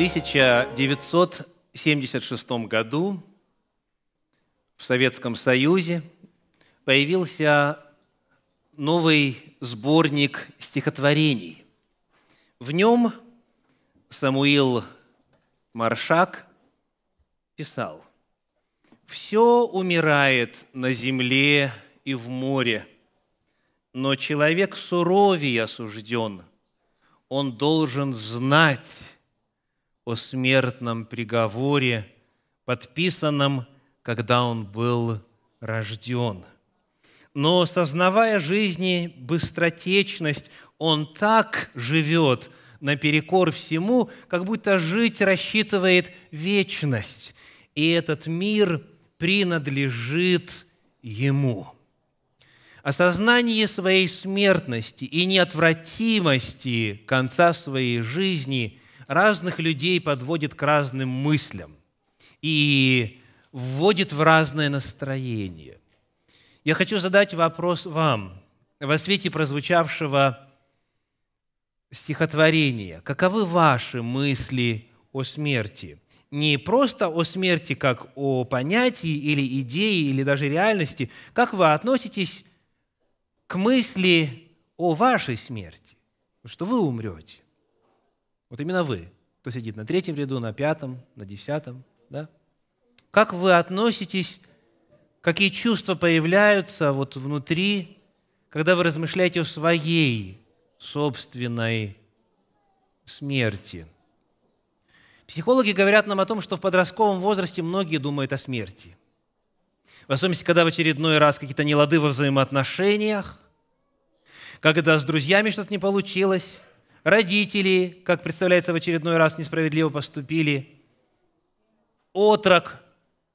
1976 году в Советском Союзе появился новый сборник стихотворений. В нем Самуил Маршак писал «Все умирает на земле и в море, но человек суровее осужден, он должен знать, о смертном приговоре, подписанном, когда он был рожден. Но, осознавая жизни быстротечность, он так живет наперекор всему, как будто жить рассчитывает вечность, и этот мир принадлежит ему. Осознание своей смертности и неотвратимости конца своей жизни – разных людей подводит к разным мыслям и вводит в разное настроение. Я хочу задать вопрос вам во свете прозвучавшего стихотворения. Каковы ваши мысли о смерти? Не просто о смерти как о понятии или идее или даже реальности. Как вы относитесь к мысли о вашей смерти? Что вы умрете? Вот именно вы, кто сидит на третьем ряду, на пятом, на десятом, да? Как вы относитесь, какие чувства появляются вот внутри, когда вы размышляете о своей собственной смерти? Психологи говорят нам о том, что в подростковом возрасте многие думают о смерти. В особенности, когда в очередной раз какие-то нелады во взаимоотношениях, когда с друзьями что-то не получилось, родители, как представляется, в очередной раз несправедливо поступили, отрок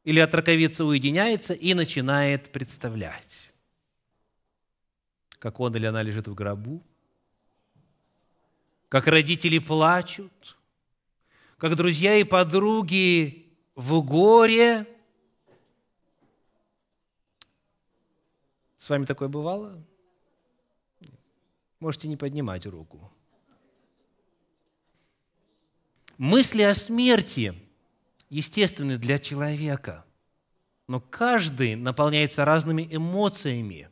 или отроковица уединяется и начинает представлять, как он или она лежит в гробу, как родители плачут, как друзья и подруги в горе. С вами такое бывало? Можете не поднимать руку. Мысли о смерти естественны для человека, но каждый наполняется разными эмоциями,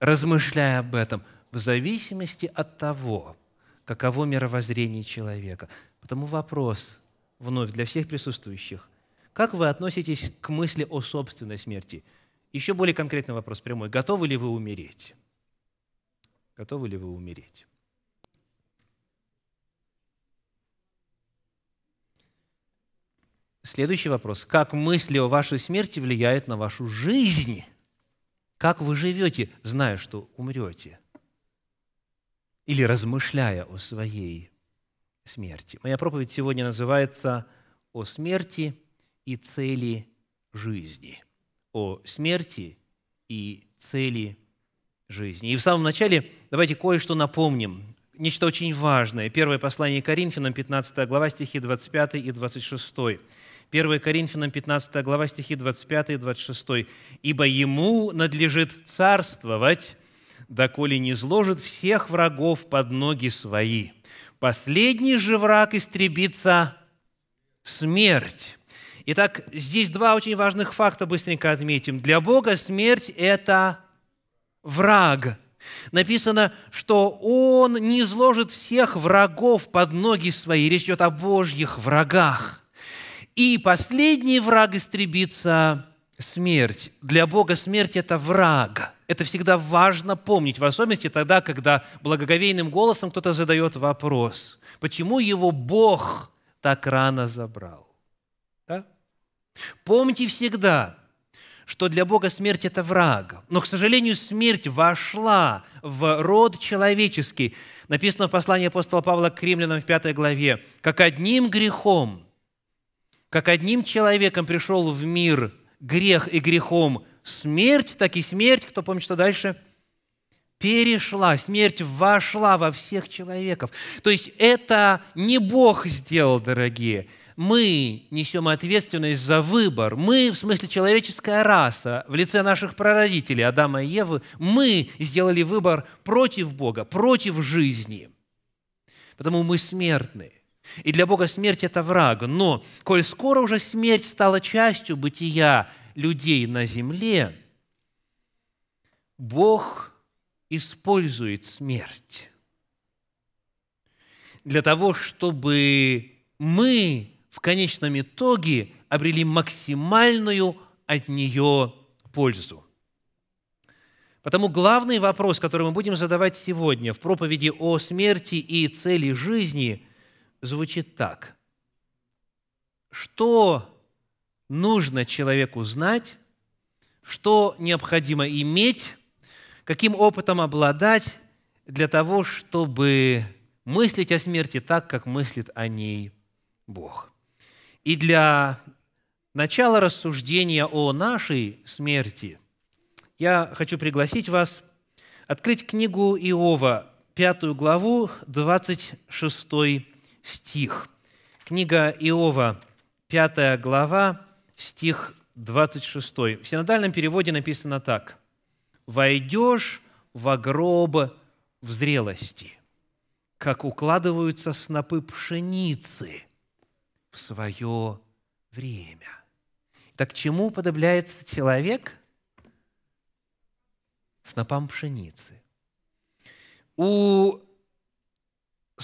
размышляя об этом в зависимости от того, каково мировоззрение человека. Потому вопрос вновь для всех присутствующих. Как вы относитесь к мысли о собственной смерти? Еще более конкретный вопрос прямой. Готовы ли вы умереть? Готовы ли вы умереть? Следующий вопрос. Как мысли о вашей смерти влияют на вашу жизнь? Как вы живете, зная, что умрете? Или размышляя о своей смерти? Моя проповедь сегодня называется «О смерти и цели жизни». О смерти и цели жизни. И в самом начале давайте кое-что напомним. Нечто очень важное. Первое послание Коринфянам, 15 глава, стихи 25 и 26. 1 Коринфянам 15 глава стихи 25 и 26. «Ибо ему надлежит царствовать, доколе не зложит всех врагов под ноги свои. Последний же враг истребится смерть». Итак, здесь два очень важных факта быстренько отметим. Для Бога смерть – это враг. Написано, что Он не изложит всех врагов под ноги свои. Речь идет о Божьих врагах. И последний враг истребится – смерть. Для Бога смерть – это враг. Это всегда важно помнить, в особенности тогда, когда благоговейным голосом кто-то задает вопрос, почему его Бог так рано забрал. Да? Помните всегда, что для Бога смерть – это враг. Но, к сожалению, смерть вошла в род человеческий. Написано в послании апостола Павла к римлянам в пятой главе, «Как одним грехом – как одним человеком пришел в мир грех и грехом смерть, так и смерть, кто помнит, что дальше – перешла, смерть вошла во всех человеков. То есть это не Бог сделал, дорогие. Мы несем ответственность за выбор. Мы, в смысле, человеческая раса, в лице наших прародителей Адама и Евы, мы сделали выбор против Бога, против жизни. Потому мы смертны. И для Бога смерть – это враг. Но, коль скоро уже смерть стала частью бытия людей на земле, Бог использует смерть для того, чтобы мы в конечном итоге обрели максимальную от нее пользу. Потому главный вопрос, который мы будем задавать сегодня в проповеди о смерти и цели жизни, звучит так. Что нужно человеку знать, что необходимо иметь, каким опытом обладать для того, чтобы мыслить о смерти так, как мыслит о ней Бог. И для начала рассуждения о нашей смерти я хочу пригласить вас открыть книгу Иова, пятую главу, 26 стих. Книга Иова, 5 глава, стих 26. В синодальном переводе написано так. «Войдешь во гроб в зрелости, как укладываются снопы пшеницы в свое время». Так чему подобляется человек? Снопам пшеницы. У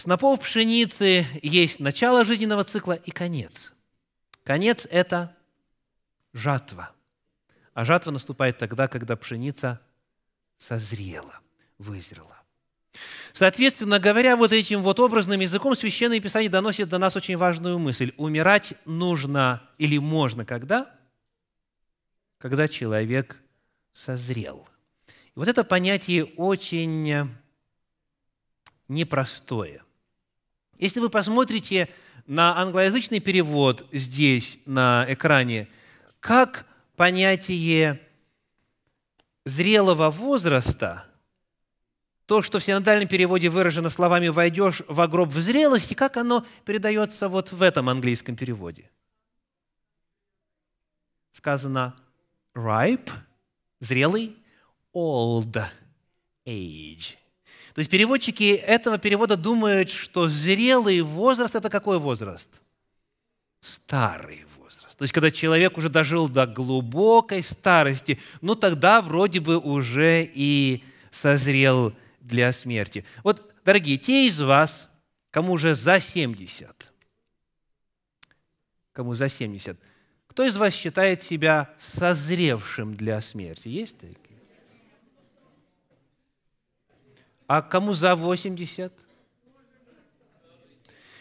снопов пшеницы есть начало жизненного цикла и конец. Конец – это жатва. А жатва наступает тогда, когда пшеница созрела, вызрела. Соответственно, говоря вот этим вот образным языком, Священное Писание доносит до нас очень важную мысль. Умирать нужно или можно когда? Когда человек созрел. И вот это понятие очень непростое. Если вы посмотрите на англоязычный перевод здесь, на экране, как понятие зрелого возраста, то, что в синодальном переводе выражено словами «войдешь в гроб в зрелости», как оно передается вот в этом английском переводе? Сказано «ripe», «зрелый», «old age», то есть переводчики этого перевода думают, что зрелый возраст – это какой возраст? Старый возраст. То есть, когда человек уже дожил до глубокой старости, ну тогда вроде бы уже и созрел для смерти. Вот, дорогие, те из вас, кому уже за 70, кому за 70, кто из вас считает себя созревшим для смерти? Есть такие? А кому за 80?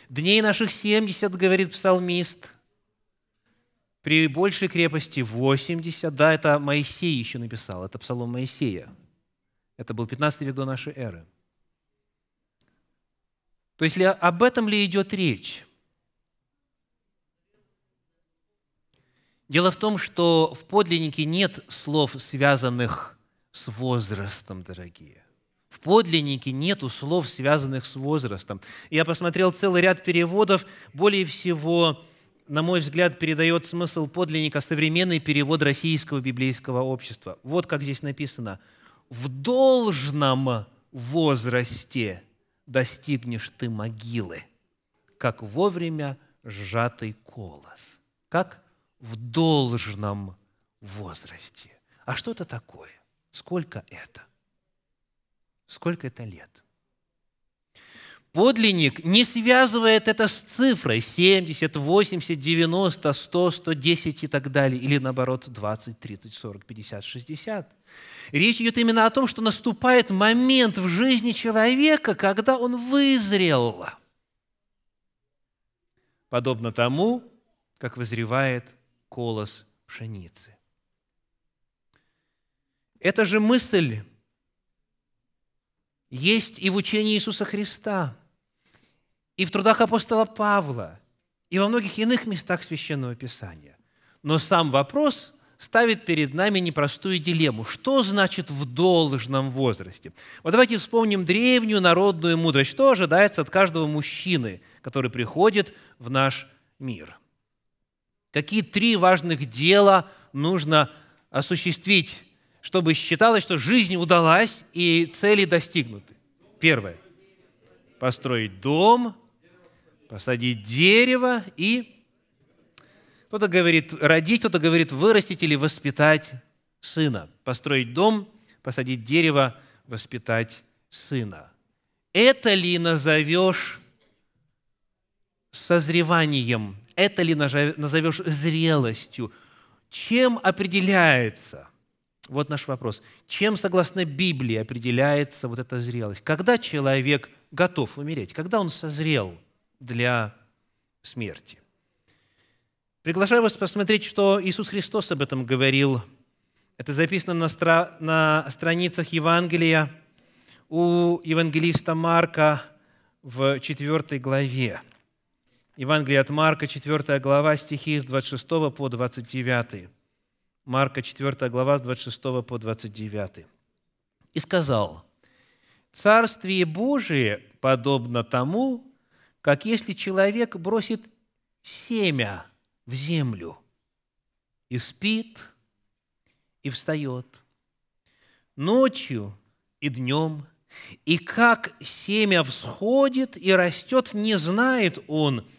Дней наших 70, говорит псалмист. При большей крепости 80. Да, это Моисей еще написал, это псалом Моисея. Это был 15 век до нашей эры. То есть ли, об этом ли идет речь? Дело в том, что в подлиннике нет слов, связанных с возрастом, дорогие. В подлиннике нету слов, связанных с возрастом. Я посмотрел целый ряд переводов. Более всего, на мой взгляд, передает смысл подлинника современный перевод российского библейского общества. Вот как здесь написано. «В должном возрасте достигнешь ты могилы, как вовремя сжатый колос». Как? В должном возрасте. А что это такое? Сколько это? Сколько это лет? Подлинник не связывает это с цифрой 70, 80, 90, 100, 110 и так далее, или наоборот 20, 30, 40, 50, 60. Речь идет именно о том, что наступает момент в жизни человека, когда он вызрел. Подобно тому, как вызревает колос пшеницы. Эта же мысль есть и в учении Иисуса Христа, и в трудах апостола Павла, и во многих иных местах Священного Писания. Но сам вопрос ставит перед нами непростую дилемму. Что значит «в должном возрасте»? Вот давайте вспомним древнюю народную мудрость. Что ожидается от каждого мужчины, который приходит в наш мир? Какие три важных дела нужно осуществить чтобы считалось, что жизнь удалась и цели достигнуты. Первое. Построить дом, посадить дерево и кто-то говорит родить, кто-то говорит вырастить или воспитать сына. Построить дом, посадить дерево, воспитать сына. Это ли назовешь созреванием? Это ли назовешь зрелостью? Чем определяется – вот наш вопрос. Чем, согласно Библии, определяется вот эта зрелость? Когда человек готов умереть? Когда он созрел для смерти? Приглашаю вас посмотреть, что Иисус Христос об этом говорил. Это записано на, стра... на страницах Евангелия у евангелиста Марка в 4 главе. Евангелие от Марка, 4 глава, стихи с 26 по 29. Марка 4 глава с 26 по 29. «И сказал, «Царствие Божие подобно тому, как если человек бросит семя в землю, и спит, и встает, ночью и днем, и как семя всходит и растет, не знает он –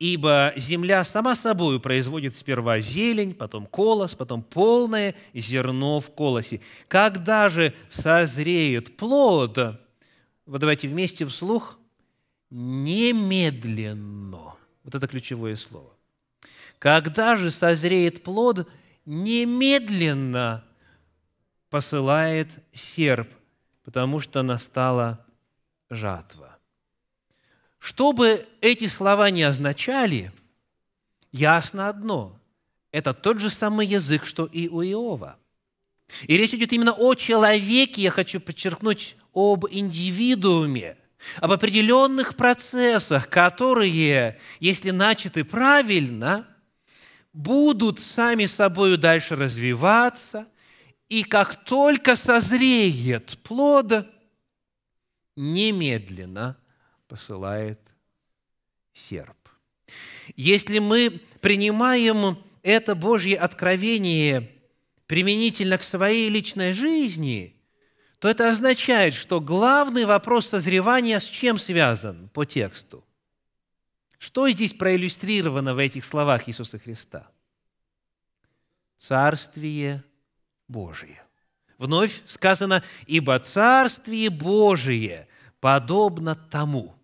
Ибо земля сама собою производит сперва зелень, потом колос, потом полное зерно в колосе. Когда же созреет плод, вот давайте вместе вслух, немедленно. Вот это ключевое слово. Когда же созреет плод, немедленно посылает серп, потому что настала жатва. Что бы эти слова не означали, ясно одно – это тот же самый язык, что и у Иова. И речь идет именно о человеке, я хочу подчеркнуть, об индивидууме, об определенных процессах, которые, если начаты правильно, будут сами собой дальше развиваться, и как только созреет плод, немедленно – посылает серп. Если мы принимаем это Божье откровение применительно к своей личной жизни, то это означает, что главный вопрос созревания с чем связан по тексту? Что здесь проиллюстрировано в этих словах Иисуса Христа? Царствие Божие. Вновь сказано, ибо Царствие Божие подобно тому –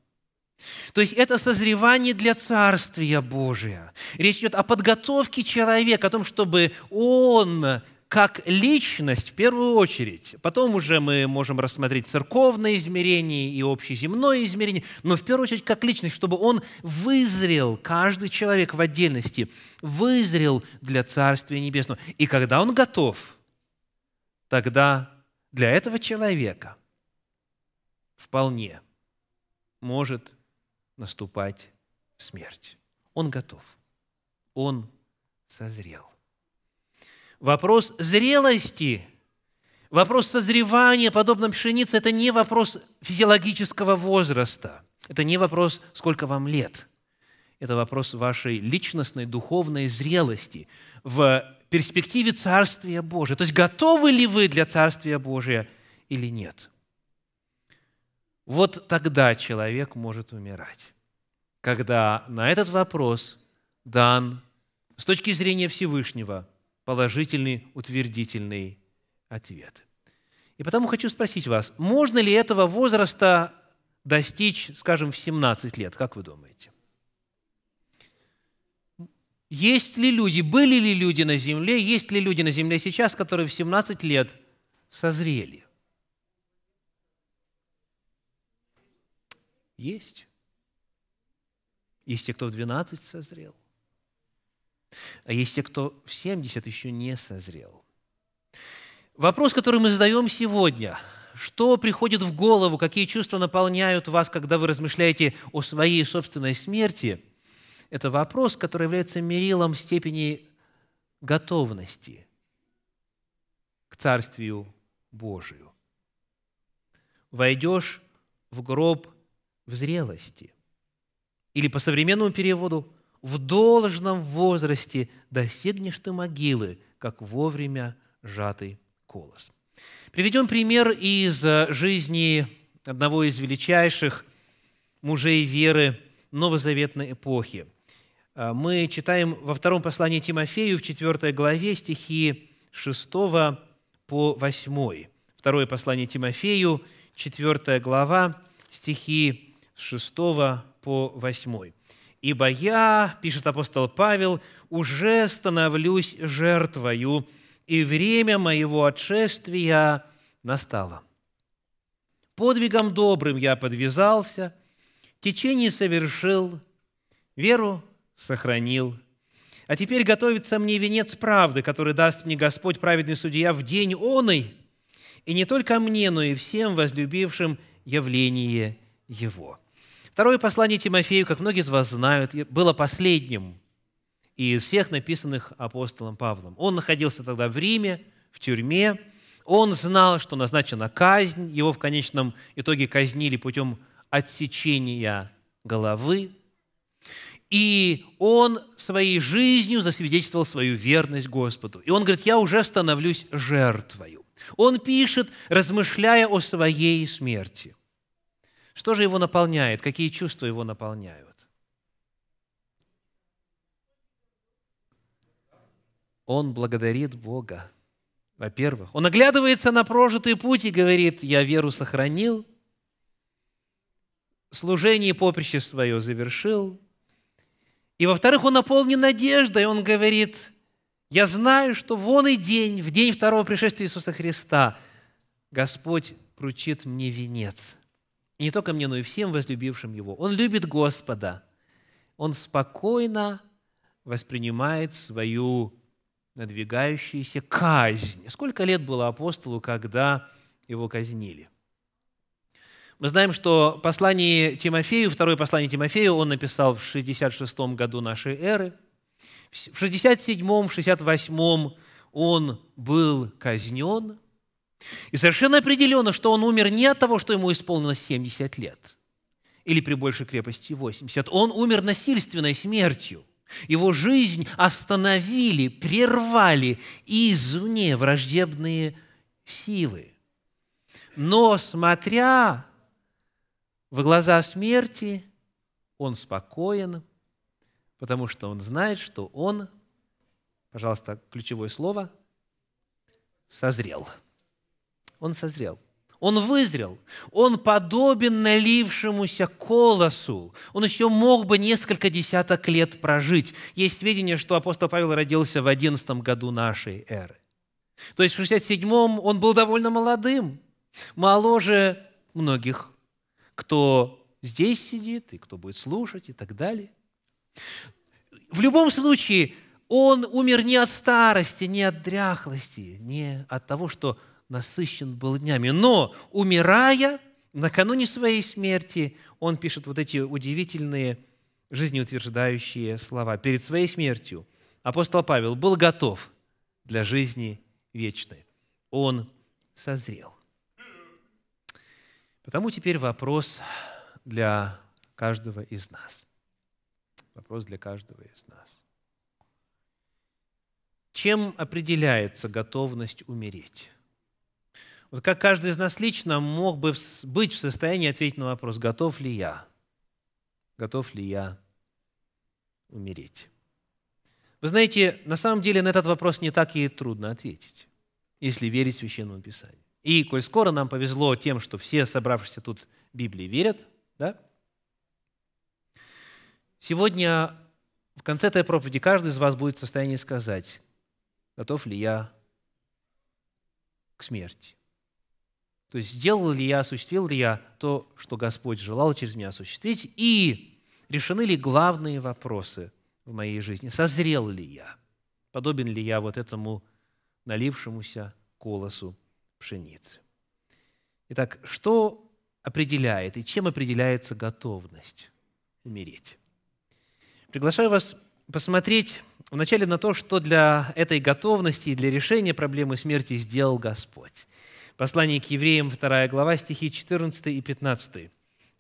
то есть это созревание для Царствия Божия. Речь идет о подготовке человека, о том, чтобы он как личность в первую очередь. Потом уже мы можем рассмотреть церковное измерение и общеземное измерение, но в первую очередь как личность, чтобы он вызрел, каждый человек в отдельности, вызрел для Царствия Небесного. И когда он готов, тогда для этого человека вполне может наступать смерть. Он готов. Он созрел. Вопрос зрелости, вопрос созревания, подобно пшенице, это не вопрос физиологического возраста. Это не вопрос, сколько вам лет. Это вопрос вашей личностной, духовной зрелости в перспективе Царствия Божия. То есть готовы ли вы для Царствия Божия или нет – вот тогда человек может умирать, когда на этот вопрос дан с точки зрения Всевышнего положительный, утвердительный ответ. И потому хочу спросить вас, можно ли этого возраста достичь, скажем, в 17 лет, как вы думаете? Есть ли люди, были ли люди на земле, есть ли люди на земле сейчас, которые в 17 лет созрели? Есть. Есть те, кто в 12 созрел. А есть те, кто в 70 еще не созрел. Вопрос, который мы задаем сегодня. Что приходит в голову, какие чувства наполняют вас, когда вы размышляете о своей собственной смерти? Это вопрос, который является мерилом степени готовности к Царствию Божию. Войдешь в гроб – в зрелости. Или по современному переводу, в должном возрасте достигнешь ты могилы, как вовремя сжатый колос. Приведем пример из э, жизни одного из величайших мужей веры новозаветной эпохи. Э, мы читаем во втором послании Тимофею в 4 главе стихи 6 по 8. Второе послание Тимофею, 4 глава, стихи с 6 по 8. «Ибо я, – пишет апостол Павел, – уже становлюсь жертвою, и время моего отшествия настало. Подвигом добрым я подвязался, течение совершил, веру сохранил. А теперь готовится мне венец правды, который даст мне Господь, праведный судья, в день оной, и не только мне, но и всем возлюбившим явление Его». Второе послание Тимофею, как многие из вас знают, было последним из всех написанных апостолом Павлом. Он находился тогда в Риме, в тюрьме. Он знал, что назначена казнь. Его в конечном итоге казнили путем отсечения головы. И он своей жизнью засвидетельствовал свою верность Господу. И он говорит, я уже становлюсь жертвою. Он пишет, размышляя о своей смерти. Что же его наполняет? Какие чувства его наполняют? Он благодарит Бога. Во-первых, он оглядывается на прожитый путь и говорит, я веру сохранил, служение и поприще свое завершил. И, во-вторых, он наполнен надеждой, он говорит, я знаю, что вон и день, в день второго пришествия Иисуса Христа, Господь вручит мне венец – не только мне, но и всем возлюбившим Его. Он любит Господа. Он спокойно воспринимает свою надвигающуюся казнь. Сколько лет было апостолу, когда его казнили? Мы знаем, что послание Тимофею, второе послание Тимофею он написал в 66 году нашей эры. В 67-68 он был казнен – и совершенно определенно, что он умер не от того, что ему исполнилось 70 лет или при большей крепости 80. Он умер насильственной смертью. Его жизнь остановили, прервали извне враждебные силы. Но смотря в глаза смерти, он спокоен, потому что он знает, что он, пожалуйста, ключевое слово, созрел он созрел. Он вызрел. Он подобен налившемуся колосу. Он еще мог бы несколько десяток лет прожить. Есть сведения, что апостол Павел родился в 11 году нашей эры. То есть в 67-м он был довольно молодым, моложе многих, кто здесь сидит и кто будет слушать и так далее. В любом случае, он умер не от старости, не от дряхлости, не от того, что насыщен был днями. Но, умирая, накануне своей смерти, он пишет вот эти удивительные жизнеутверждающие слова. Перед своей смертью апостол Павел был готов для жизни вечной. Он созрел. Потому теперь вопрос для каждого из нас. Вопрос для каждого из нас. Чем определяется готовность умереть? Вот как каждый из нас лично мог бы быть в состоянии ответить на вопрос, готов ли я, готов ли я умереть. Вы знаете, на самом деле на этот вопрос не так и трудно ответить, если верить Священному Писанию. И, коль скоро нам повезло тем, что все собравшиеся тут Библии верят, да? сегодня в конце этой проповеди каждый из вас будет в состоянии сказать, готов ли я к смерти. То есть сделал ли я, осуществил ли я то, что Господь желал через меня осуществить, и решены ли главные вопросы в моей жизни, созрел ли я, подобен ли я вот этому налившемуся колосу пшеницы. Итак, что определяет и чем определяется готовность умереть? Приглашаю вас посмотреть вначале на то, что для этой готовности и для решения проблемы смерти сделал Господь. Послание к евреям, 2 глава, стихи 14 и 15.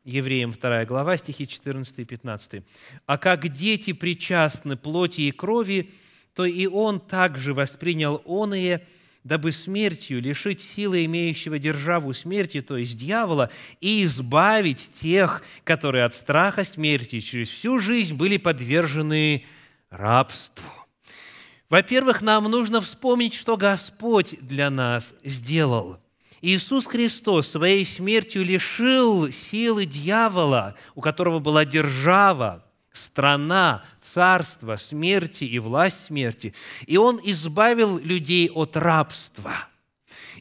Евреям 2 глава, стихи 14 и 15. «А как дети причастны плоти и крови, то и он также воспринял оные, дабы смертью лишить силы имеющего державу смерти, то есть дьявола, и избавить тех, которые от страха смерти через всю жизнь были подвержены рабству». Во-первых, нам нужно вспомнить, что Господь для нас сделал. Иисус Христос своей смертью лишил силы дьявола, у которого была держава, страна, царство смерти и власть смерти. И Он избавил людей от рабства.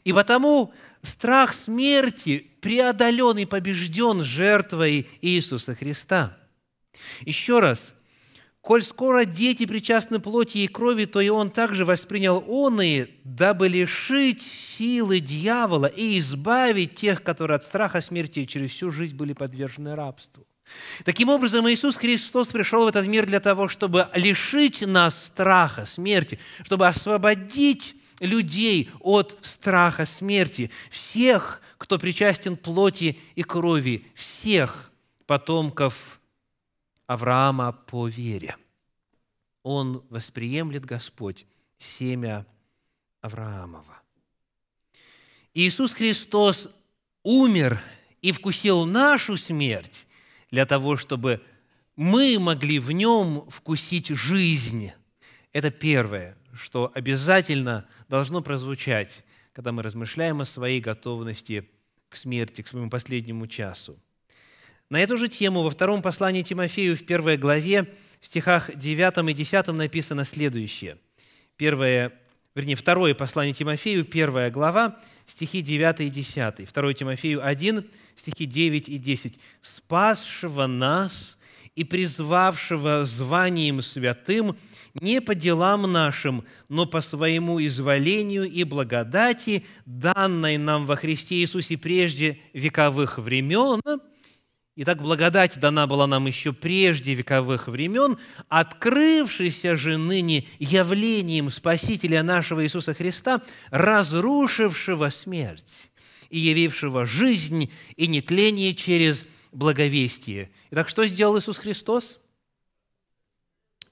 И потому страх смерти преодолен и побежден жертвой Иисуса Христа. Еще раз, Коль скоро дети причастны плоти и крови, то и он также воспринял он и, дабы лишить силы дьявола и избавить тех, которые от страха смерти через всю жизнь были подвержены рабству. Таким образом, Иисус Христос пришел в этот мир для того, чтобы лишить нас страха смерти, чтобы освободить людей от страха смерти, всех, кто причастен плоти и крови, всех потомков Авраама по вере. Он восприемлет Господь семя Авраамова. Иисус Христос умер и вкусил нашу смерть для того, чтобы мы могли в нем вкусить жизнь. Это первое, что обязательно должно прозвучать, когда мы размышляем о своей готовности к смерти, к своему последнему часу – на эту же тему во втором послании Тимофею в первой главе, в стихах 9 и 10 написано следующее. Первое, вернее, второе послание Тимофею, первая глава, стихи 9 и 10. второе Тимофею 1, стихи 9 и 10. «Спасшего нас и призвавшего званием святым не по делам нашим, но по своему изволению и благодати, данной нам во Христе Иисусе прежде вековых времен – Итак, благодать дана была нам еще прежде вековых времен, открывшейся же ныне явлением Спасителя нашего Иисуса Христа, разрушившего смерть и явившего жизнь и нетление через благовестие. Итак, что сделал Иисус Христос?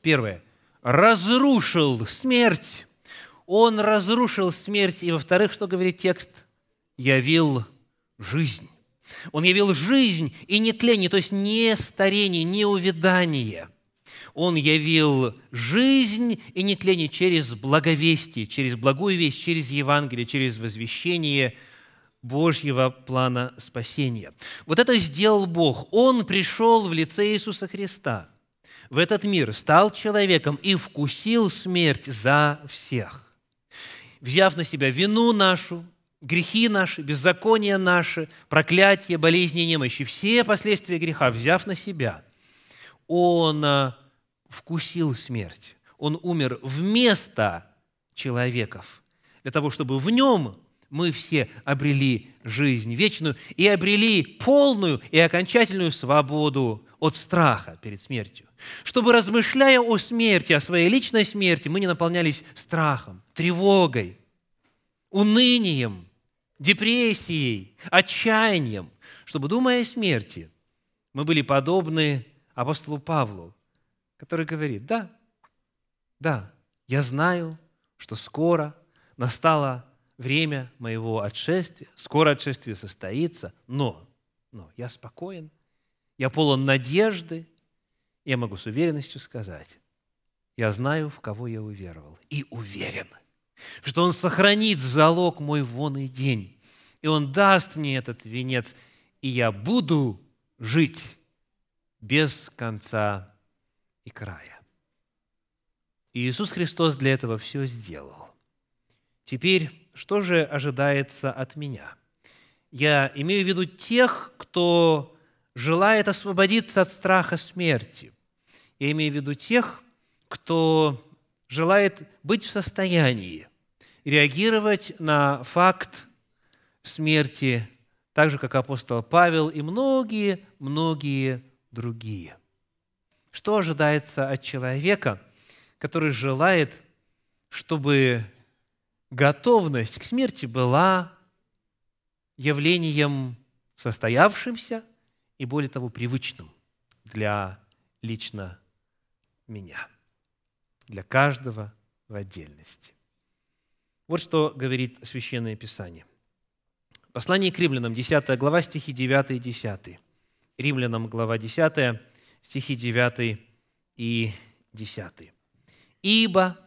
Первое. Разрушил смерть. Он разрушил смерть. И, во-вторых, что говорит текст? Явил жизнь. Он явил жизнь и нетление, то есть не старение, не увядание. Он явил жизнь и нетление через благовестие, через благую весть, через Евангелие, через возвещение Божьего плана спасения. Вот это сделал Бог. Он пришел в лице Иисуса Христа в этот мир, стал человеком и вкусил смерть за всех, взяв на себя вину нашу, грехи наши, беззакония наши, проклятия, болезни и немощи, все последствия греха, взяв на себя, Он а, вкусил смерть. Он умер вместо человеков, для того, чтобы в нем мы все обрели жизнь вечную и обрели полную и окончательную свободу от страха перед смертью. Чтобы, размышляя о смерти, о своей личной смерти, мы не наполнялись страхом, тревогой, унынием, депрессией, отчаянием, чтобы, думая о смерти, мы были подобны апостолу Павлу, который говорит, да, да, я знаю, что скоро настало время моего отшествия, скоро отшествие состоится, но, но я спокоен, я полон надежды, я могу с уверенностью сказать, я знаю, в кого я уверовал, и уверен – что Он сохранит залог мой вон и день, и Он даст мне этот венец, и я буду жить без конца и края. И Иисус Христос для этого все сделал. Теперь, что же ожидается от меня? Я имею в виду тех, кто желает освободиться от страха смерти. Я имею в виду тех, кто желает быть в состоянии реагировать на факт смерти, так же, как апостол Павел и многие-многие другие. Что ожидается от человека, который желает, чтобы готовность к смерти была явлением состоявшимся и, более того, привычным для лично меня – для каждого в отдельности. Вот что говорит Священное Писание. Послание к римлянам, 10 глава, стихи 9 и 10. Римлянам, глава 10, стихи 9 и 10. «Ибо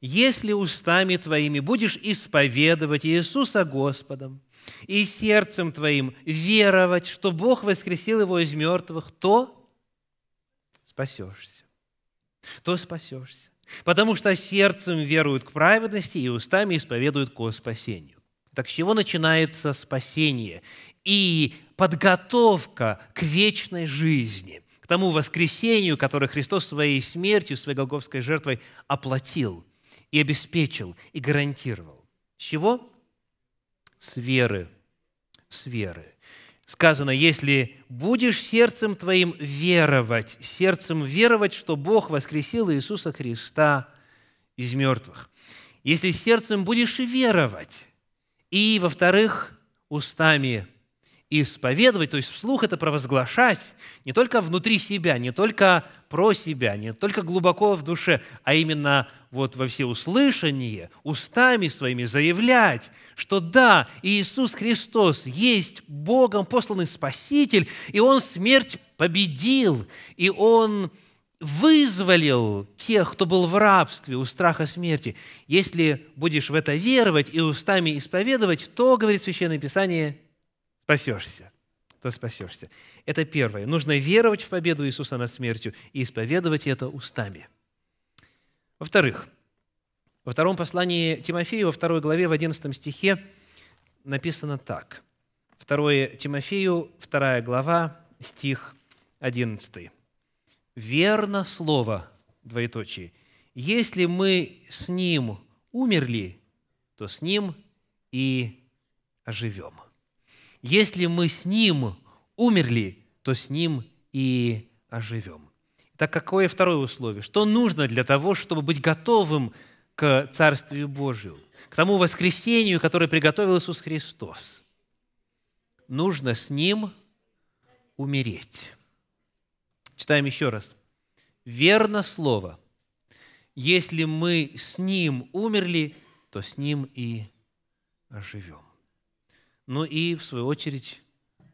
если устами твоими будешь исповедовать Иисуса Господом и сердцем твоим веровать, что Бог воскресил его из мертвых, то спасешься то спасешься. Потому что сердцем веруют к праведности и устами исповедуют ко спасению. Так с чего начинается спасение и подготовка к вечной жизни, к тому воскресению, которое Христос своей смертью, своей голговской жертвой оплатил и обеспечил, и гарантировал. С чего? С веры. С веры сказано, если будешь сердцем твоим веровать, сердцем веровать, что Бог воскресил Иисуса Христа из мертвых. Если сердцем будешь веровать, и, во-вторых, устами исповедовать, то есть вслух это провозглашать не только внутри себя, не только про себя, не только глубоко в душе, а именно вот во всеуслышание, устами своими заявлять, что да, Иисус Христос есть Богом посланный Спаситель, и Он смерть победил, и Он вызволил тех, кто был в рабстве у страха смерти. Если будешь в это веровать и устами исповедовать, то, говорит Священное Писание, спасешься, то спасешься. Это первое. Нужно веровать в победу Иисуса над смертью и исповедовать это устами. Во-вторых, во втором послании Тимофею, во второй главе, в 11 стихе написано так. Второе Тимофею, вторая глава, стих 11. «Верно слово, двоеточие, если мы с ним умерли, то с ним и оживем». Если мы с Ним умерли, то с Ним и оживем. Так какое второе условие? Что нужно для того, чтобы быть готовым к Царствию Божию, к тому воскресению, которое приготовил Иисус Христос? Нужно с Ним умереть. Читаем еще раз. Верно слово. Если мы с Ним умерли, то с Ним и оживем. Ну и, в свою очередь,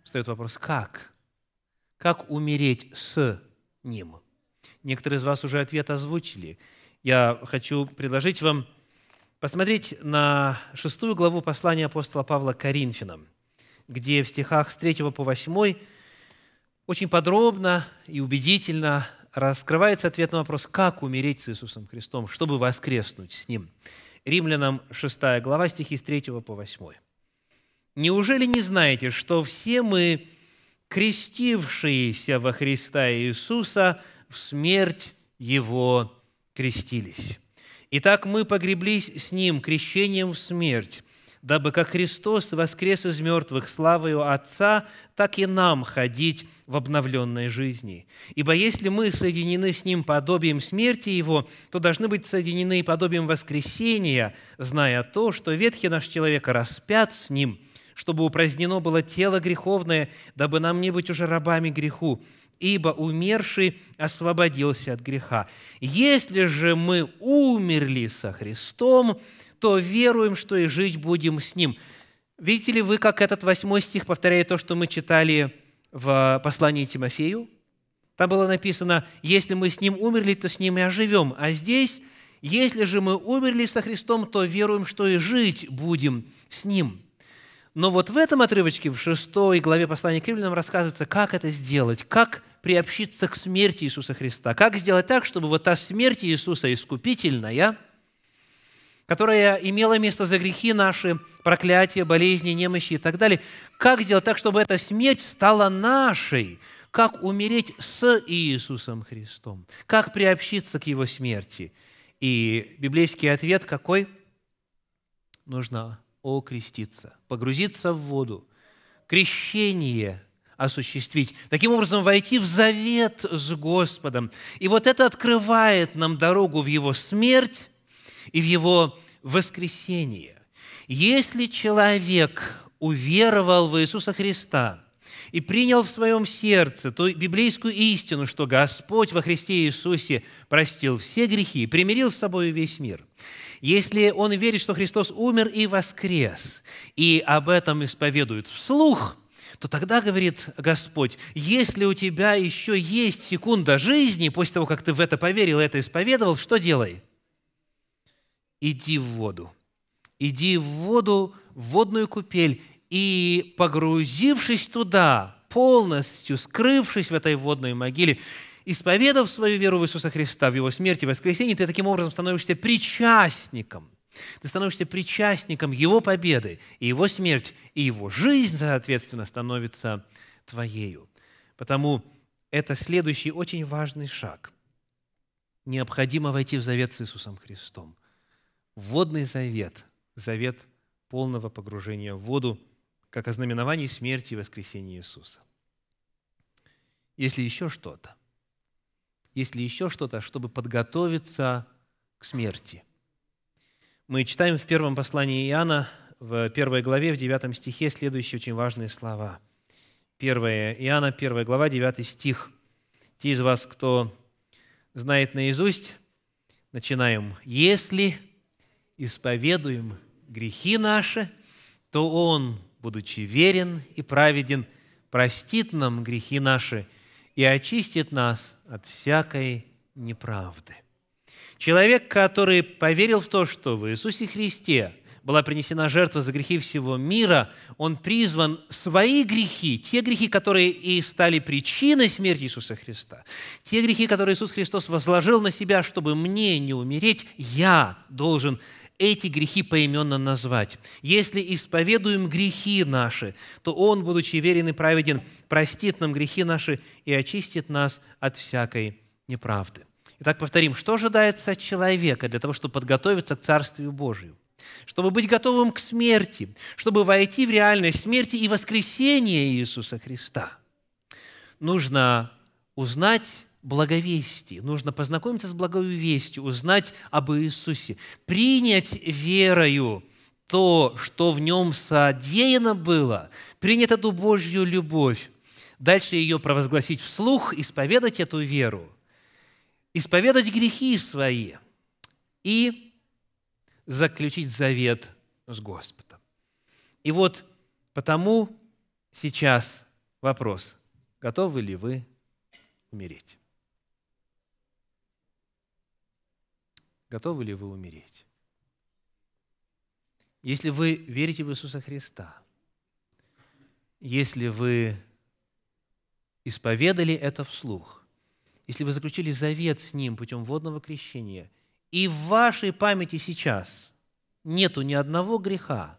встает вопрос, как? Как умереть с ним? Некоторые из вас уже ответ озвучили. Я хочу предложить вам посмотреть на шестую главу послания апостола Павла Коринфянам, где в стихах с 3 по 8 очень подробно и убедительно раскрывается ответ на вопрос, как умереть с Иисусом Христом, чтобы воскреснуть с Ним. Римлянам 6 глава, стихи с 3 по 8. Неужели не знаете, что все мы, крестившиеся во Христа Иисуса, в смерть Его крестились? Итак, мы погреблись с Ним крещением в смерть, дабы как Христос воскрес из мертвых славою Отца, так и нам ходить в обновленной жизни. Ибо если мы соединены с Ним подобием смерти Его, то должны быть соединены и подобием воскресения, зная то, что ветхий наш человек распят с Ним – чтобы упразднено было тело греховное, дабы нам не быть уже рабами греху, ибо умерший освободился от греха. Если же мы умерли со Христом, то веруем, что и жить будем с Ним». Видите ли вы, как этот восьмой стих повторяет то, что мы читали в послании Тимофею? Там было написано, если мы с Ним умерли, то с Ним и оживем. А здесь, если же мы умерли со Христом, то веруем, что и жить будем с Ним. Но вот в этом отрывочке, в шестой главе послания к римлянам, рассказывается, как это сделать, как приобщиться к смерти Иисуса Христа, как сделать так, чтобы вот та смерть Иисуса искупительная, которая имела место за грехи наши, проклятия, болезни, немощи и так далее, как сделать так, чтобы эта смерть стала нашей, как умереть с Иисусом Христом, как приобщиться к Его смерти. И библейский ответ какой? Нужно окреститься, погрузиться в воду, крещение осуществить, таким образом войти в завет с Господом. И вот это открывает нам дорогу в Его смерть и в Его воскресение. Если человек уверовал в Иисуса Христа и принял в своем сердце ту библейскую истину, что Господь во Христе Иисусе простил все грехи и примирил с собой весь мир – если он верит, что Христос умер и воскрес, и об этом исповедует вслух, то тогда говорит Господь, если у тебя еще есть секунда жизни, после того, как ты в это поверил и это исповедовал, что делай? Иди в воду. Иди в воду, в водную купель, и погрузившись туда, полностью скрывшись в этой водной могиле, Исповедав свою веру в Иисуса Христа, в Его смерти и воскресении, ты таким образом становишься причастником. Ты становишься причастником Его победы, и Его смерть, и Его жизнь, соответственно, становится твоею. Потому это следующий очень важный шаг. Необходимо войти в завет с Иисусом Христом. Водный завет, завет полного погружения в воду, как ознаменование смерти и воскресения Иисуса. Если еще что-то, есть ли еще что-то, чтобы подготовиться к смерти. Мы читаем в первом послании Иоанна, в первой главе, в девятом стихе, следующие очень важные слова. Первое Иоанна, первая глава, девятый стих. Те из вас, кто знает наизусть, начинаем. «Если исповедуем грехи наши, то Он, будучи верен и праведен, простит нам грехи наши – и очистит нас от всякой неправды. Человек, который поверил в то, что в Иисусе Христе была принесена жертва за грехи всего мира, он призван свои грехи, те грехи, которые и стали причиной смерти Иисуса Христа, те грехи, которые Иисус Христос возложил на себя, чтобы мне не умереть, я должен эти грехи поименно назвать. Если исповедуем грехи наши, то Он, будучи верен и праведен, простит нам грехи наши и очистит нас от всякой неправды. Итак, повторим, что ожидается от человека для того, чтобы подготовиться к Царствию Божию? чтобы быть готовым к смерти, чтобы войти в реальность смерти и воскресения Иисуса Христа. Нужно узнать благовести. Нужно познакомиться с благою узнать об Иисусе, принять верою то, что в нем содеяно было, принять эту Божью любовь, дальше ее провозгласить вслух, исповедать эту веру, исповедать грехи свои и заключить завет с Господом. И вот потому сейчас вопрос, готовы ли вы умереть? готовы ли вы умереть? Если вы верите в Иисуса Христа, если вы исповедали это вслух, если вы заключили завет с Ним путем водного крещения, и в вашей памяти сейчас нету ни одного греха,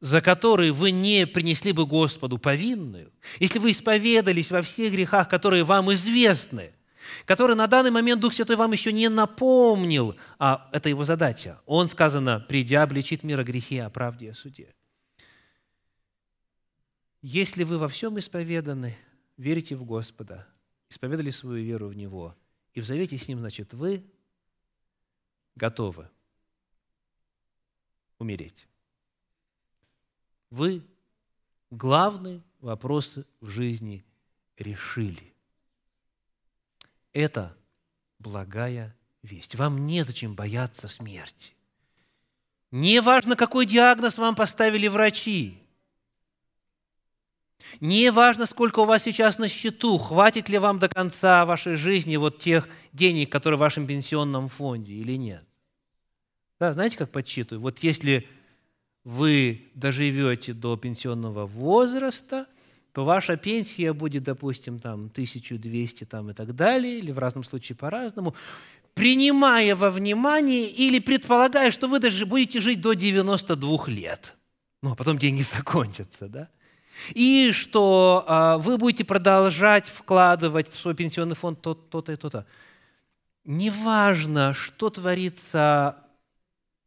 за который вы не принесли бы Господу повинную, если вы исповедались во всех грехах, которые вам известны – который на данный момент Дух Святой вам еще не напомнил, а это его задача. Он, сказано, придя, обличит мир о грехе, о правде и о суде. Если вы во всем исповеданы, верите в Господа, исповедали свою веру в Него и в завете с Ним, значит, вы готовы умереть. Вы главные вопросы в жизни решили – это благая весть. Вам незачем бояться смерти. Не важно, какой диагноз вам поставили врачи. Не важно, сколько у вас сейчас на счету, хватит ли вам до конца вашей жизни вот тех денег, которые в вашем пенсионном фонде или нет. Да, знаете, как подсчитываю? Вот если вы доживете до пенсионного возраста – то ваша пенсия будет, допустим, там 1200 там, и так далее, или в разном случае по-разному, принимая во внимание или предполагая, что вы даже будете жить до 92 лет. Ну, а потом деньги закончатся, да? И что а, вы будете продолжать вкладывать в свой пенсионный фонд то-то и то-то. то Неважно, что творится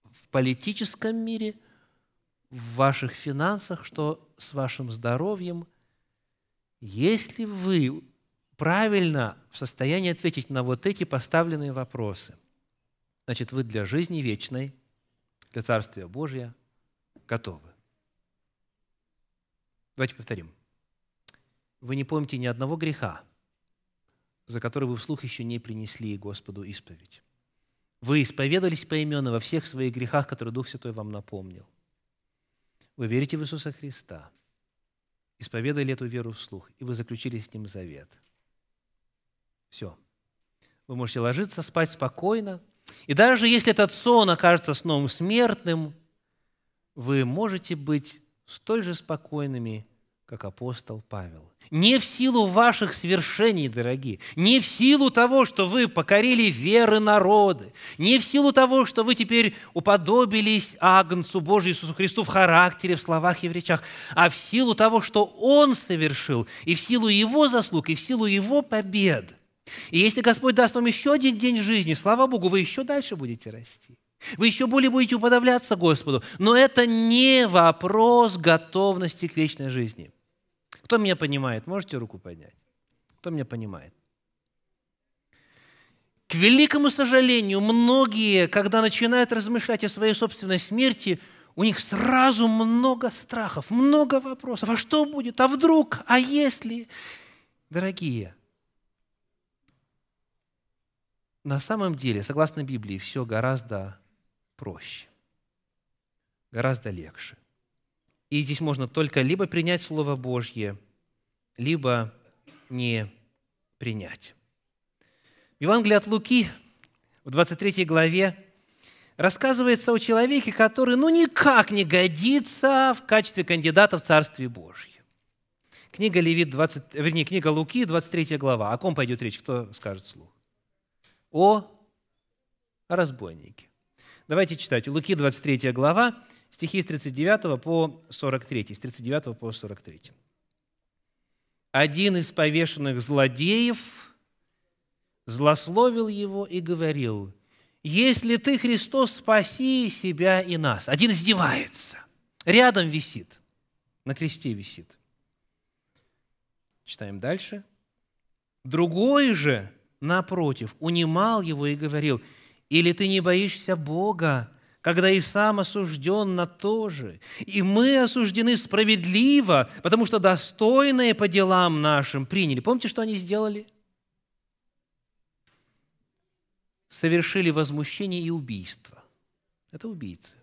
в политическом мире, в ваших финансах, что с вашим здоровьем, если вы правильно в состоянии ответить на вот эти поставленные вопросы, значит, вы для жизни вечной, для Царствия Божия готовы. Давайте повторим. Вы не помните ни одного греха, за который вы вслух еще не принесли Господу исповедь. Вы исповедались поименно во всех своих грехах, которые Дух Святой вам напомнил. Вы верите в Иисуса Христа – исповедали эту веру вслух, и вы заключили с ним завет. Все. Вы можете ложиться, спать спокойно. И даже если этот сон окажется сном смертным, вы можете быть столь же спокойными, как апостол Павел. Не в силу ваших свершений, дорогие, не в силу того, что вы покорили веры народы, не в силу того, что вы теперь уподобились Агнцу Божию Иисусу Христу в характере, в словах и в речах, а в силу того, что Он совершил, и в силу Его заслуг, и в силу Его побед. И если Господь даст вам еще один день жизни, слава Богу, вы еще дальше будете расти. Вы еще более будете уподавляться Господу. Но это не вопрос готовности к вечной жизни – кто меня понимает? Можете руку поднять? Кто меня понимает? К великому сожалению, многие, когда начинают размышлять о своей собственной смерти, у них сразу много страхов, много вопросов. А что будет? А вдруг? А если? Дорогие, на самом деле, согласно Библии, все гораздо проще, гораздо легче. И здесь можно только либо принять Слово Божье, либо не принять. В Евангелии от Луки в 23 главе рассказывается о человеке, который ну никак не годится в качестве кандидата в Царствие Божье. Книга Левит, 20, вернее, книга Луки, 23 глава. О ком пойдет речь, кто скажет слух? О, о разбойнике. Давайте читать. Луки, 23 глава, стихи с 39 по 43, с 39 по 43. «Один из повешенных злодеев злословил его и говорил, «Если ты, Христос, спаси себя и нас». Один издевается, рядом висит, на кресте висит. Читаем дальше. «Другой же, напротив, унимал его и говорил, «Или ты не боишься Бога, когда и сам осужден на то же. И мы осуждены справедливо, потому что достойные по делам нашим приняли. Помните, что они сделали? Совершили возмущение и убийство. Это убийцы.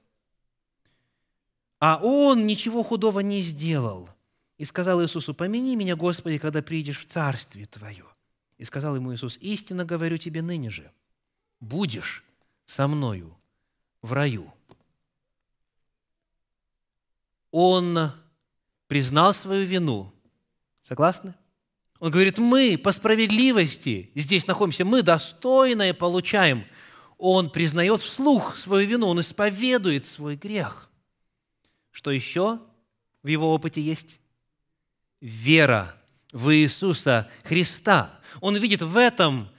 А он ничего худого не сделал. И сказал Иисусу, «Помяни меня, Господи, когда приедешь в Царствие Твое». И сказал ему Иисус, «Истинно говорю тебе ныне же, будешь со мною в раю. Он признал свою вину. Согласны? Он говорит, мы по справедливости здесь находимся, мы достойное получаем. Он признает вслух свою вину, он исповедует свой грех. Что еще в его опыте есть? Вера в Иисуса Христа. Он видит в этом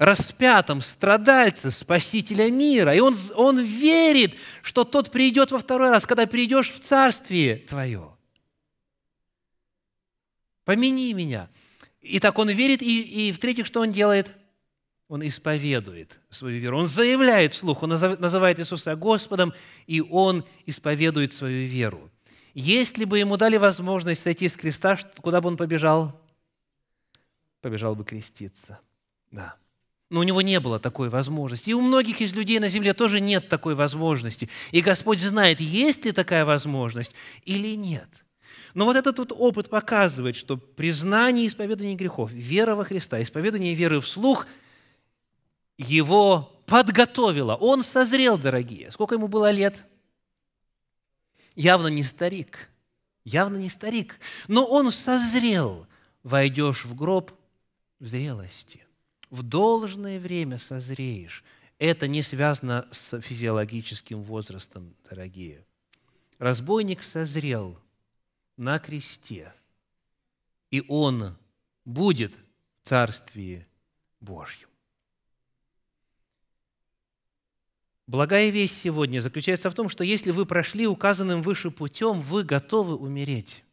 распятом страдальце, спасителя мира. И он, он верит, что тот придет во второй раз, когда придешь в царствие твое. Помяни меня. И так он верит, и, и в-третьих, что он делает? Он исповедует свою веру. Он заявляет вслух, он называет Иисуса Господом, и он исповедует свою веру. Если бы ему дали возможность сойти с креста, куда бы он побежал? Побежал бы креститься. Да. Но у него не было такой возможности. И у многих из людей на земле тоже нет такой возможности. И Господь знает, есть ли такая возможность или нет. Но вот этот вот опыт показывает, что признание и исповедание грехов, вера во Христа, исповедание веры вслух его подготовило. Он созрел, дорогие. Сколько ему было лет? Явно не старик. Явно не старик. Но он созрел. Войдешь в гроб в зрелости в должное время созреешь. Это не связано с физиологическим возрастом, дорогие. Разбойник созрел на кресте, и он будет в Царстве Божьем. Благая весть сегодня заключается в том, что если вы прошли указанным выше путем, вы готовы умереть,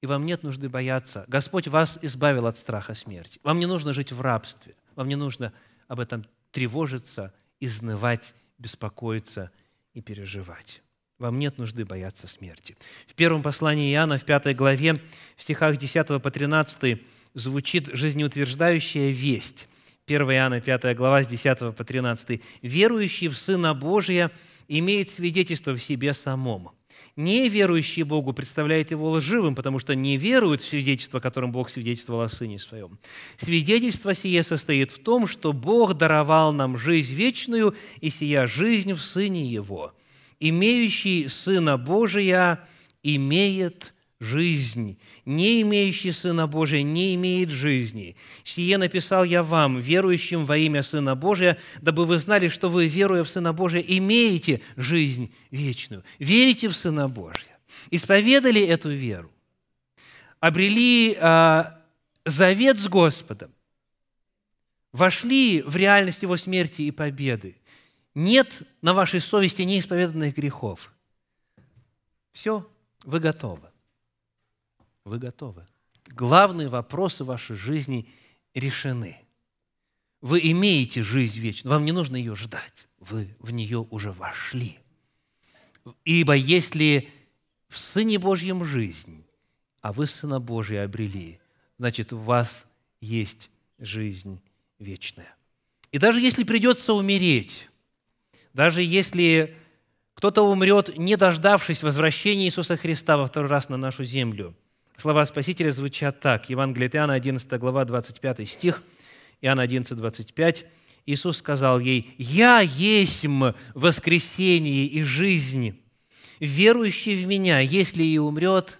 и вам нет нужды бояться. Господь вас избавил от страха смерти. Вам не нужно жить в рабстве. Вам не нужно об этом тревожиться, изнывать, беспокоиться и переживать. Вам нет нужды бояться смерти. В первом послании Иоанна, в пятой главе, в стихах 10 по 13 звучит жизнеутверждающая весть. 1 Иоанна, 5 глава, с 10 по 13. «Верующий в Сына Божия имеет свидетельство в себе самом. Неверующие Богу представляют его лживым, потому что не веруют в свидетельство, которым Бог свидетельствовал о Сыне Своем. Свидетельство сие состоит в том, что Бог даровал нам жизнь вечную, и сия жизнь в Сыне Его. Имеющий Сына Божия имеет жизнь. Не имеющий Сына Божия не имеет жизни. Сие написал я вам, верующим во имя Сына Божия, дабы вы знали, что вы, веруя в Сына Божия, имеете жизнь вечную. Верите в Сына Божия. Исповедали эту веру. Обрели а, завет с Господом. Вошли в реальность Его смерти и победы. Нет на вашей совести неисповеданных грехов. Все, вы готовы. Вы готовы. Главные вопросы вашей жизни решены. Вы имеете жизнь вечную, вам не нужно ее ждать. Вы в нее уже вошли. Ибо если в Сыне Божьем жизнь, а вы Сына Божия обрели, значит, у вас есть жизнь вечная. И даже если придется умереть, даже если кто-то умрет, не дождавшись возвращения Иисуса Христа во второй раз на нашу землю – Слова Спасителя звучат так. Евангелие от Иоанна, 11 глава, 25 стих. Иоанна 11, 25. Иисус сказал ей, «Я есть воскресение и жизнь. Верующий в Меня, если и умрет,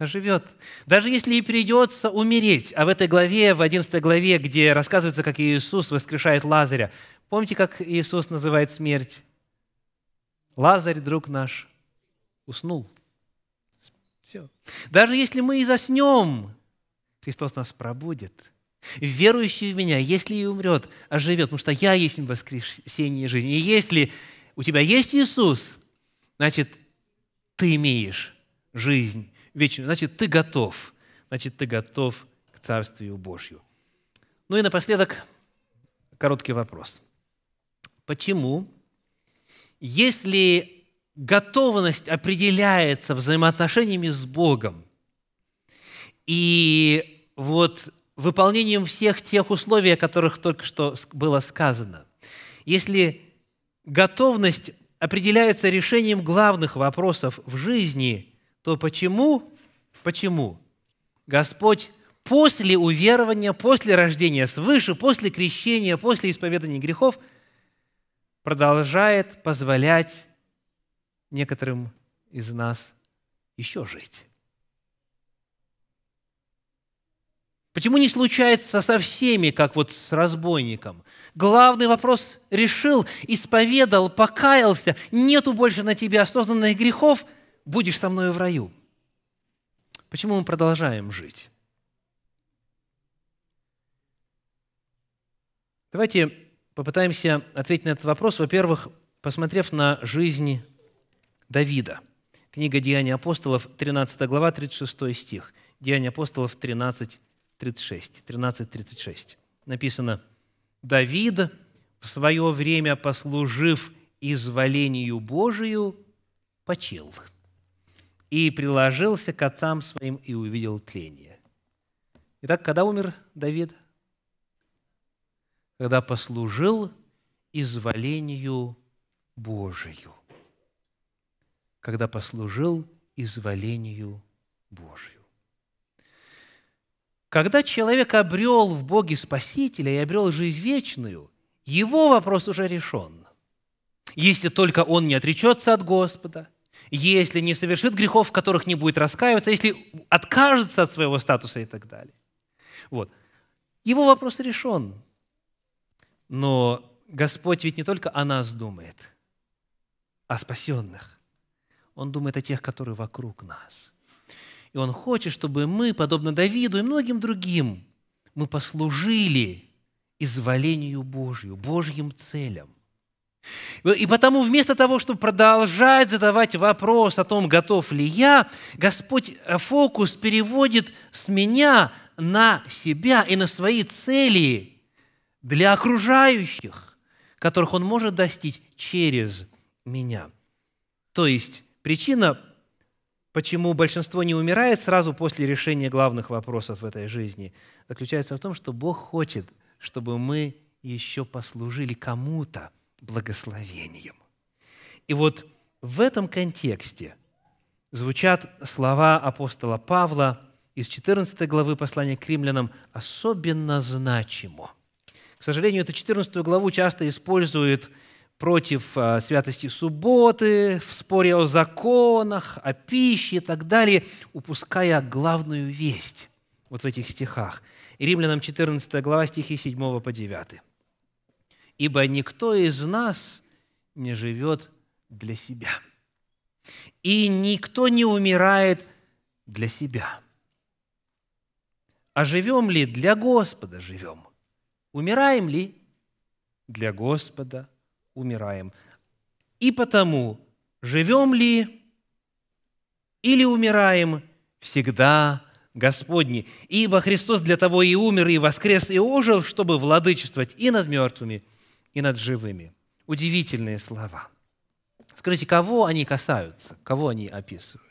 живет. Даже если и придется умереть». А в этой главе, в 11 главе, где рассказывается, как Иисус воскрешает Лазаря, помните, как Иисус называет смерть? «Лазарь, друг наш, уснул». Все. Даже если мы и заснем, Христос нас пробудит. Верующий в Меня, если и умрет, оживет, а потому что Я есть воскресение и жизнь. И если у тебя есть Иисус, значит, ты имеешь жизнь вечную, значит, ты готов, значит, ты готов к Царствию Божью. Ну и напоследок короткий вопрос. Почему, если готовность определяется взаимоотношениями с Богом. И вот выполнением всех тех условий, о которых только что было сказано. Если готовность определяется решением главных вопросов в жизни, то почему, почему Господь после уверования, после рождения свыше, после крещения, после исповедания грехов продолжает позволять некоторым из нас еще жить. Почему не случается со всеми, как вот с разбойником? Главный вопрос решил, исповедал, покаялся, нету больше на тебе осознанных грехов, будешь со мною в раю. Почему мы продолжаем жить? Давайте попытаемся ответить на этот вопрос, во-первых, посмотрев на жизнь Давида. Книга «Деяния апостолов», 13 глава, 36 стих. «Деяния апостолов», 13, 36. 13, 36. Написано, «Давид, в свое время послужив изволению Божию, почил и приложился к отцам своим и увидел тление». Итак, когда умер Давид? Когда послужил изволению Божию когда послужил изволению Божию. Когда человек обрел в Боге Спасителя и обрел жизнь вечную, его вопрос уже решен. Если только он не отречется от Господа, если не совершит грехов, в которых не будет раскаиваться, если откажется от своего статуса и так далее. Вот. Его вопрос решен. Но Господь ведь не только о нас думает, о спасенных. Он думает о тех, которые вокруг нас. И Он хочет, чтобы мы, подобно Давиду и многим другим, мы послужили изволению Божью, Божьим целям. И потому вместо того, чтобы продолжать задавать вопрос о том, готов ли я, Господь фокус переводит с меня на себя и на свои цели для окружающих, которых Он может достичь через меня. То есть Причина, почему большинство не умирает сразу после решения главных вопросов в этой жизни, заключается в том, что Бог хочет, чтобы мы еще послужили кому-то благословением. И вот в этом контексте звучат слова апостола Павла из 14 главы послания к римлянам особенно значимо. К сожалению, эту 14 главу часто используют против э, святости субботы, в споре о законах, о пище и так далее, упуская главную весть вот в этих стихах. И Римлянам 14 глава, стихи 7 по 9. «Ибо никто из нас не живет для себя, и никто не умирает для себя. А живем ли для Господа живем? Умираем ли для Господа – умираем. И потому, живем ли или умираем, всегда Господни. Ибо Христос для того и умер, и воскрес, и ожил, чтобы владычествовать и над мертвыми, и над живыми. Удивительные слова. Скажите, кого они касаются, кого они описывают?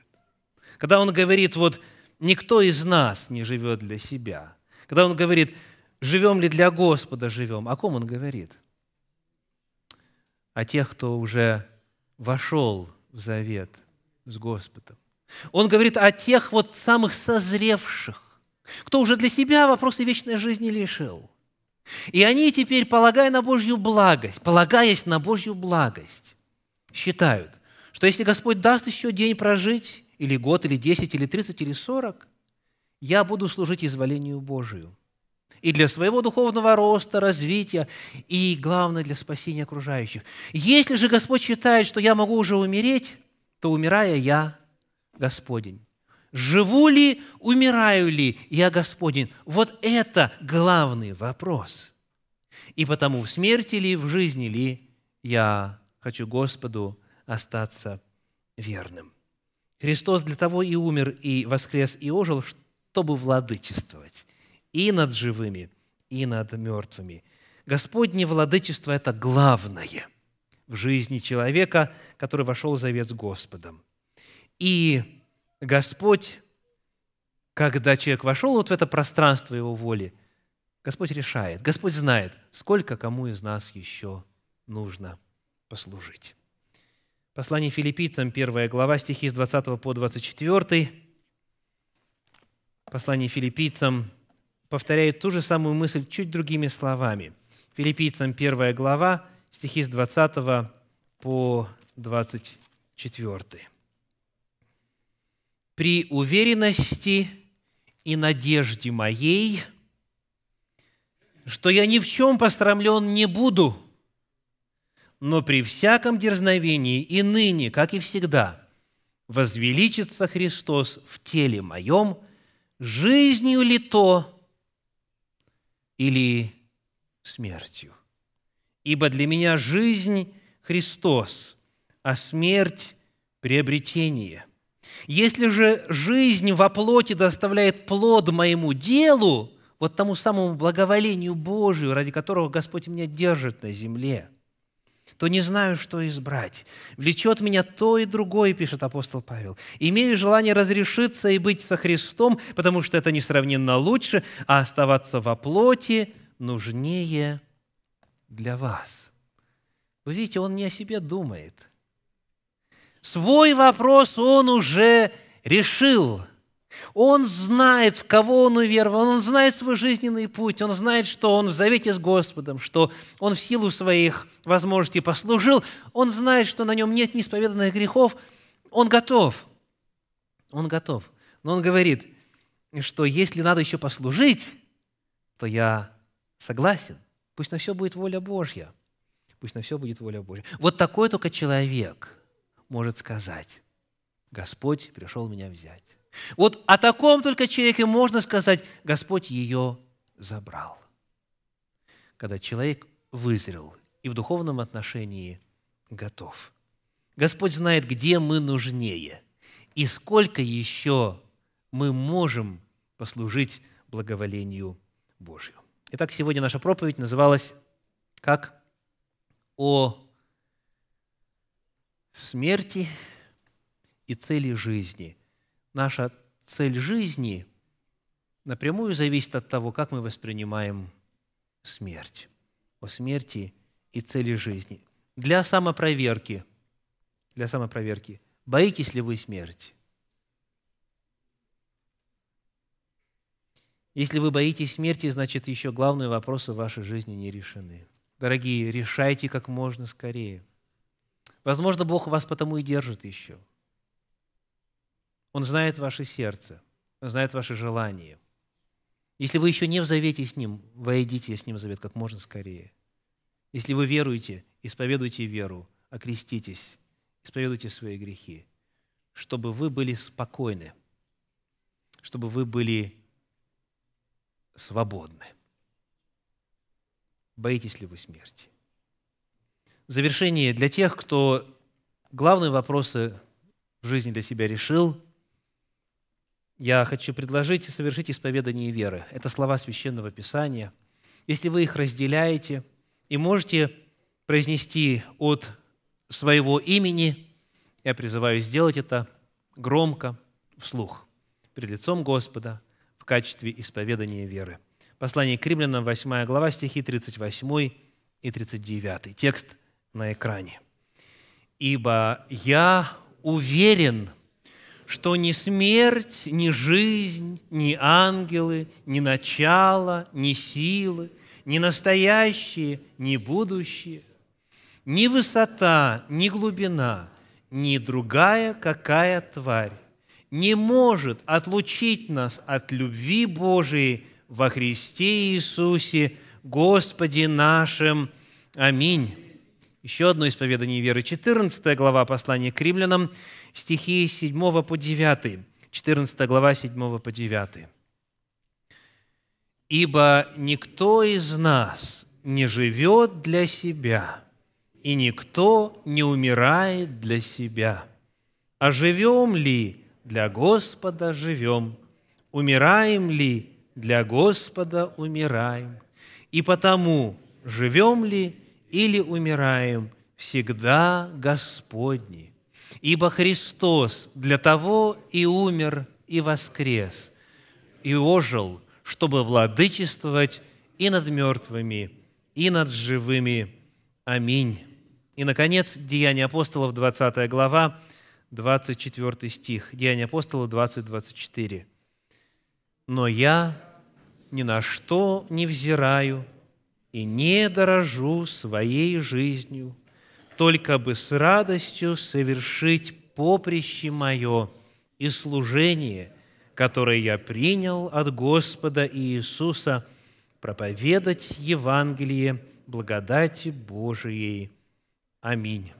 Когда он говорит, вот никто из нас не живет для себя. Когда он говорит, живем ли для Господа живем, о ком он говорит? о тех, кто уже вошел в завет с Господом. Он говорит о тех вот самых созревших, кто уже для себя вопросы вечной жизни решил. И они теперь, полагая на Божью благость, полагаясь на Божью благость, считают, что если Господь даст еще день прожить, или год, или десять, или тридцать, или сорок, я буду служить изволению Божию – и для своего духовного роста, развития, и, главное, для спасения окружающих. Если же Господь считает, что я могу уже умереть, то умирая я Господень. Живу ли, умираю ли я Господень? Вот это главный вопрос. И потому в смерти ли, в жизни ли я хочу Господу остаться верным. Христос для того и умер, и воскрес, и ожил, чтобы владычествовать и над живыми, и над мертвыми. Господне владычество – это главное в жизни человека, который вошел в завет с Господом. И Господь, когда человек вошел вот в это пространство его воли, Господь решает, Господь знает, сколько кому из нас еще нужно послужить. Послание филиппийцам, первая глава, стихи с 20 по 24. Послание филиппийцам, повторяет ту же самую мысль чуть другими словами. Филиппийцам 1 глава, стихи с 20 по 24. «При уверенности и надежде моей, что я ни в чем пострамлен не буду, но при всяком дерзновении и ныне, как и всегда, возвеличится Христос в теле моем, жизнью ли то – или смертью. Ибо для меня жизнь – Христос, а смерть – приобретение. Если же жизнь во плоти доставляет плод моему делу, вот тому самому благоволению Божию, ради которого Господь меня держит на земле – то не знаю, что избрать. Влечет меня то и другое, пишет апостол Павел. Имею желание разрешиться и быть со Христом, потому что это несравненно лучше, а оставаться во плоти нужнее для вас. Вы видите, он не о себе думает. Свой вопрос он уже решил – он знает, в кого он уверовал, он знает свой жизненный путь, он знает, что он в завете с Господом, что он в силу своих возможностей послужил, он знает, что на нем нет неисповеданных грехов, он готов, он готов. Но он говорит, что если надо еще послужить, то я согласен. Пусть на все будет воля Божья. Пусть на все будет воля Божья. Вот такой только человек может сказать, Господь пришел меня взять. Вот о таком только человеке можно сказать, Господь ее забрал. Когда человек вызрел и в духовном отношении готов. Господь знает, где мы нужнее и сколько еще мы можем послужить благоволению Божью. Итак, сегодня наша проповедь называлась как о смерти и цели жизни – наша цель жизни напрямую зависит от того, как мы воспринимаем смерть. О смерти и цели жизни. Для самопроверки, для самопроверки, боитесь ли вы смерти? Если вы боитесь смерти, значит, еще главные вопросы в вашей жизни не решены. Дорогие, решайте как можно скорее. Возможно, Бог вас потому и держит еще – он знает ваше сердце, Он знает ваши желания. Если вы еще не в завете с Ним, войдите с Ним в завет как можно скорее. Если вы веруете, исповедуйте веру, окреститесь, исповедуйте свои грехи, чтобы вы были спокойны, чтобы вы были свободны. Боитесь ли вы смерти? В завершение для тех, кто главные вопросы в жизни для себя решил, я хочу предложить совершить исповедание веры. Это слова Священного Писания. Если вы их разделяете и можете произнести от своего имени, я призываю сделать это громко, вслух, перед лицом Господа в качестве исповедания веры. Послание к римлянам, 8 глава, стихи 38 и 39. Текст на экране. «Ибо я уверен, что ни смерть, ни жизнь, ни ангелы, ни начало, ни силы, ни настоящие, ни будущее, ни высота, ни глубина, ни другая какая тварь не может отлучить нас от любви Божией во Христе Иисусе, Господе нашим. Аминь. Еще одно исповедание веры, 14 глава послания к римлянам, стихи 7 по 9. 14 глава 7 по 9. «Ибо никто из нас не живет для себя, и никто не умирает для себя. А живем ли для Господа живем, умираем ли для Господа умираем. И потому живем ли – или умираем, всегда Господни. Ибо Христос для того и умер, и воскрес, и ожил, чтобы владычествовать и над мертвыми, и над живыми. Аминь. И, наконец, Деяния апостолов, 20 глава, 24 стих. Деяния апостолов 20, 24. «Но я ни на что не взираю, и не дорожу своей жизнью, только бы с радостью совершить поприще мое и служение, которое я принял от Господа Иисуса, проповедать Евангелие благодати Божией. Аминь.